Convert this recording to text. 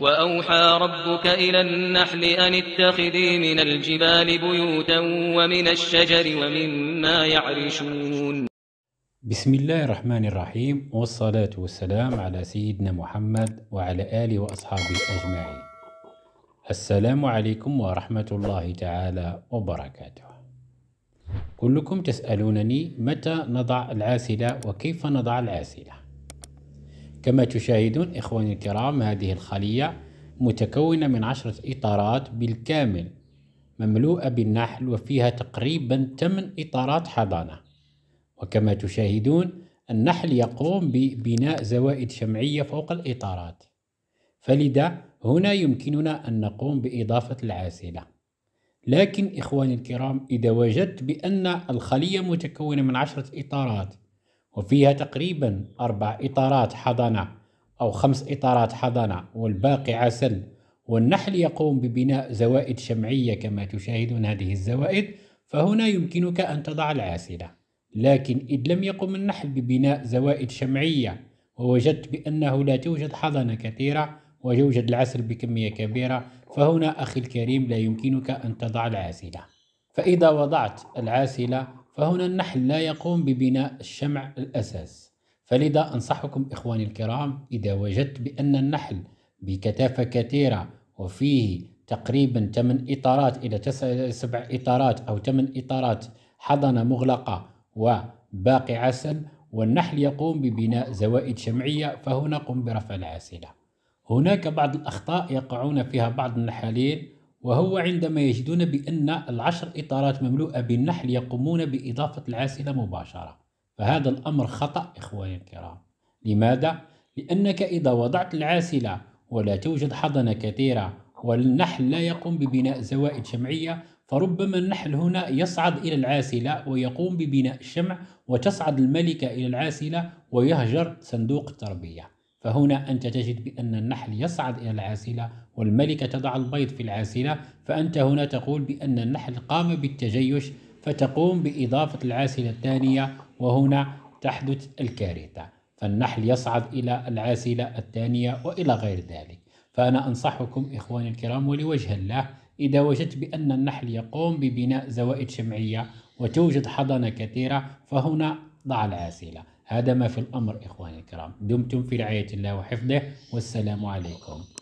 وأوحى ربك إلى النحل أن اتخذي من الجبال بيوتا ومن الشجر ومما يعرشون بسم الله الرحمن الرحيم والصلاة والسلام على سيدنا محمد وعلى آله وأصحابه أجمعين السلام عليكم ورحمة الله تعالى وبركاته كلكم تسألونني متى نضع العاسلة وكيف نضع العاسلة كما تشاهدون إخواني الكرام هذه الخلية متكونة من عشرة إطارات بالكامل مملوءة بالنحل وفيها تقريبا 8 إطارات حضانة وكما تشاهدون النحل يقوم ببناء زوائد شمعية فوق الإطارات فلذا هنا يمكننا أن نقوم بإضافة العاسلة لكن إخواني الكرام إذا وجدت بأن الخلية متكونة من عشرة إطارات وفيها تقريبا أربع إطارات حضنة أو خمس إطارات حضنة والباقي عسل والنحل يقوم ببناء زوائد شمعية كما تشاهدون هذه الزوائد فهنا يمكنك أن تضع العاسلة لكن إذ لم يقم النحل ببناء زوائد شمعية ووجدت بأنه لا توجد حضنة كثيرة ويوجد العسل بكمية كبيرة فهنا أخي الكريم لا يمكنك أن تضع العاسلة فإذا وضعت العاسلة فهنا النحل لا يقوم ببناء الشمع الأساس فلذا أنصحكم إخواني الكرام إذا وجدت بأن النحل بكثافة كثيرة وفيه تقريبا 8 إطارات إلى 9 7 إطارات أو 8 إطارات حضنة مغلقة وباقي عسل والنحل يقوم ببناء زوائد شمعية فهنا قم برفع العاسلة هناك بعض الأخطاء يقعون فيها بعض النحالين وهو عندما يجدون بأن العشر إطارات مملوءة بالنحل يقومون بإضافة العاسلة مباشرة فهذا الأمر خطأ إخواني الكرام لماذا؟ لأنك إذا وضعت العاسلة ولا توجد حضنة كثيرة والنحل لا يقوم ببناء زوائد شمعية فربما النحل هنا يصعد إلى العاسلة ويقوم ببناء الشمع وتصعد الملكة إلى العاسلة ويهجر صندوق التربية فهنا أنت تجد بأن النحل يصعد إلى العاسلة والملكة تضع البيض في العاسلة فأنت هنا تقول بأن النحل قام بالتجيش فتقوم بإضافة العاسلة الثانية وهنا تحدث الكارثة فالنحل يصعد إلى العاسلة الثانية وإلى غير ذلك فأنا أنصحكم إخواني الكرام ولوجه الله إذا وجدت بأن النحل يقوم ببناء زوائد شمعية وتوجد حضانة كثيرة فهنا ضع العاسلة هذا ما في الأمر إخواني الكرام دمتم في رعاية الله وحفظه والسلام عليكم